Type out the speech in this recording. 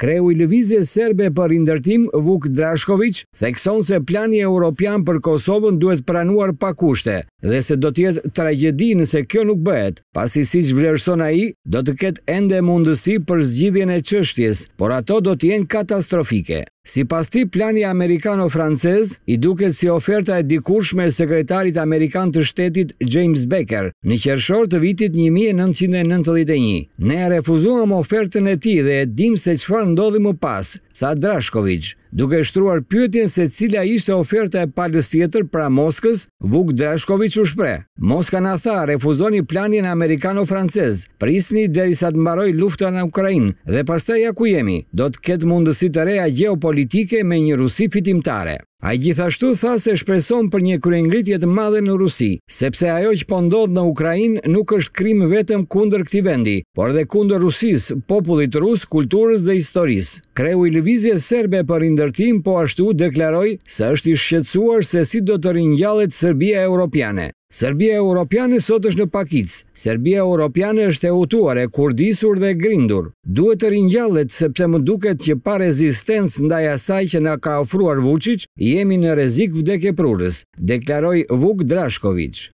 Kreu i lëvizje serbe për indërtim, Vuk Drashkoviç, thekson se plani e Europian për Kosovën duhet pranuar pakushte dhe se do tjetë tragedi nëse kjo nuk bëhet, pasi si që vlerësona i, do të ketë ende mundësi për zgjidhjen e qështjes, por ato do tjenë katastrofike. Si pas ti plani amerikano-francez, i duket si oferta e dikurshme sekretarit amerikan të shtetit James Baker në qershor të vitit 1991. Ne refuzuam ofertën e ti dhe e dim se qëfar ndodhi më pas, tha Drashkovic, duke shtruar pyetjen se cila ishte oferta e palës tjetër pra Moskës, Vuk Drashkoviç u shpreh. Moska na tha refuzoni planin amerikano-francez, prisni derisa të mbaroj lufta në Ukrainë dhe pastaj ja ku jemi. Do të ketë mundësi të reja gjeopolitike me një Rusi fitimtare. A gjithashtu tha se shpreson për një kryengritje të madhe në Rusi, sepse ajo që po ndodh në Ukrainë nuk është krim vetëm kundër këtij vendi, por edhe kundër Rusis, popullit rus, kulturës dhe historisë. Kreu i lëvizjes serbe për rindërtim po ashtu deklaroi se është i shqetësuar se si do të rinjallet Serbia europiane. Serbia Europiane sot është në pakic. Serbia Europiane është e utuare, e kurdisur dhe grindur. Duhet të rinjallet sepse më duket që pa rezistens ndaj asaj që nga ka ofruar Vucic, jemi në rezik vdek e prurës, deklaroj Vuk Drashkovic.